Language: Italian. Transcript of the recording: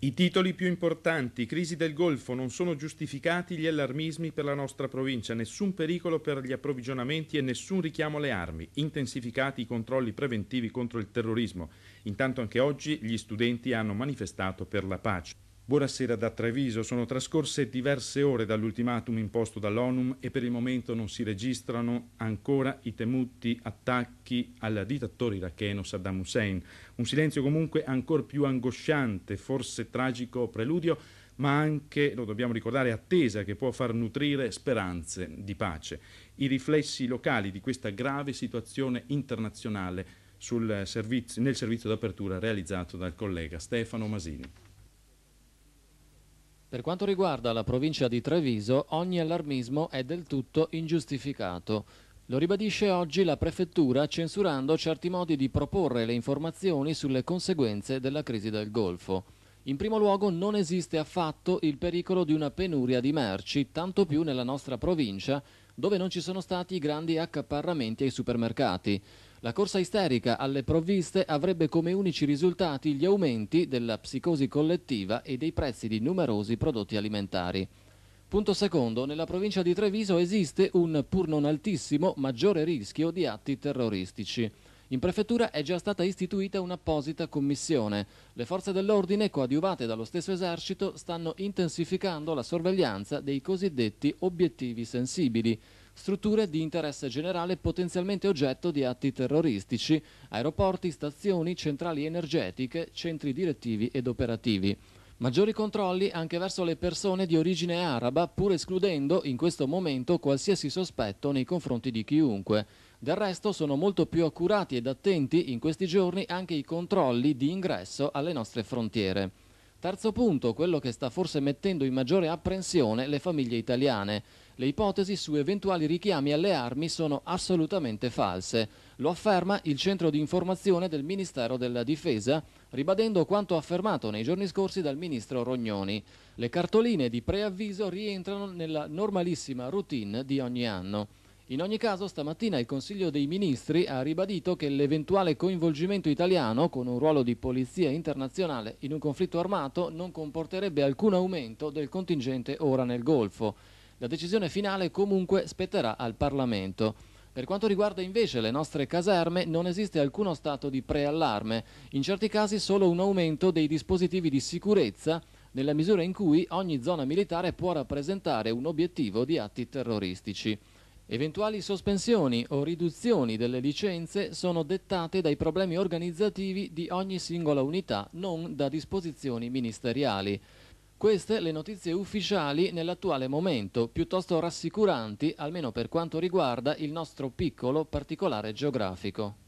I titoli più importanti, crisi del Golfo, non sono giustificati gli allarmismi per la nostra provincia, nessun pericolo per gli approvvigionamenti e nessun richiamo alle armi, intensificati i controlli preventivi contro il terrorismo. Intanto anche oggi gli studenti hanno manifestato per la pace. Buonasera da Treviso. Sono trascorse diverse ore dall'ultimatum imposto dall'ONUM e per il momento non si registrano ancora i temuti attacchi al dittatore iracheno Saddam Hussein. Un silenzio comunque ancora più angosciante, forse tragico preludio, ma anche, lo dobbiamo ricordare, attesa che può far nutrire speranze di pace. I riflessi locali di questa grave situazione internazionale servizio, nel servizio d'apertura realizzato dal collega Stefano Masini. Per quanto riguarda la provincia di Treviso, ogni allarmismo è del tutto ingiustificato. Lo ribadisce oggi la prefettura censurando certi modi di proporre le informazioni sulle conseguenze della crisi del Golfo. In primo luogo non esiste affatto il pericolo di una penuria di merci, tanto più nella nostra provincia, dove non ci sono stati grandi accaparramenti ai supermercati. La corsa isterica alle provviste avrebbe come unici risultati gli aumenti della psicosi collettiva e dei prezzi di numerosi prodotti alimentari. Punto secondo, nella provincia di Treviso esiste un, pur non altissimo, maggiore rischio di atti terroristici. In prefettura è già stata istituita un'apposita commissione. Le forze dell'ordine, coadiuvate dallo stesso esercito, stanno intensificando la sorveglianza dei cosiddetti obiettivi sensibili, strutture di interesse generale potenzialmente oggetto di atti terroristici, aeroporti, stazioni, centrali energetiche, centri direttivi ed operativi. Maggiori controlli anche verso le persone di origine araba, pur escludendo in questo momento qualsiasi sospetto nei confronti di chiunque. Del resto sono molto più accurati ed attenti in questi giorni anche i controlli di ingresso alle nostre frontiere. Terzo punto, quello che sta forse mettendo in maggiore apprensione le famiglie italiane. Le ipotesi su eventuali richiami alle armi sono assolutamente false. Lo afferma il centro di informazione del Ministero della Difesa, ribadendo quanto affermato nei giorni scorsi dal ministro Rognoni. Le cartoline di preavviso rientrano nella normalissima routine di ogni anno. In ogni caso, stamattina il Consiglio dei Ministri ha ribadito che l'eventuale coinvolgimento italiano con un ruolo di polizia internazionale in un conflitto armato non comporterebbe alcun aumento del contingente ora nel Golfo. La decisione finale comunque spetterà al Parlamento. Per quanto riguarda invece le nostre caserme non esiste alcuno stato di preallarme, in certi casi solo un aumento dei dispositivi di sicurezza nella misura in cui ogni zona militare può rappresentare un obiettivo di atti terroristici. Eventuali sospensioni o riduzioni delle licenze sono dettate dai problemi organizzativi di ogni singola unità, non da disposizioni ministeriali. Queste le notizie ufficiali nell'attuale momento, piuttosto rassicuranti almeno per quanto riguarda il nostro piccolo particolare geografico.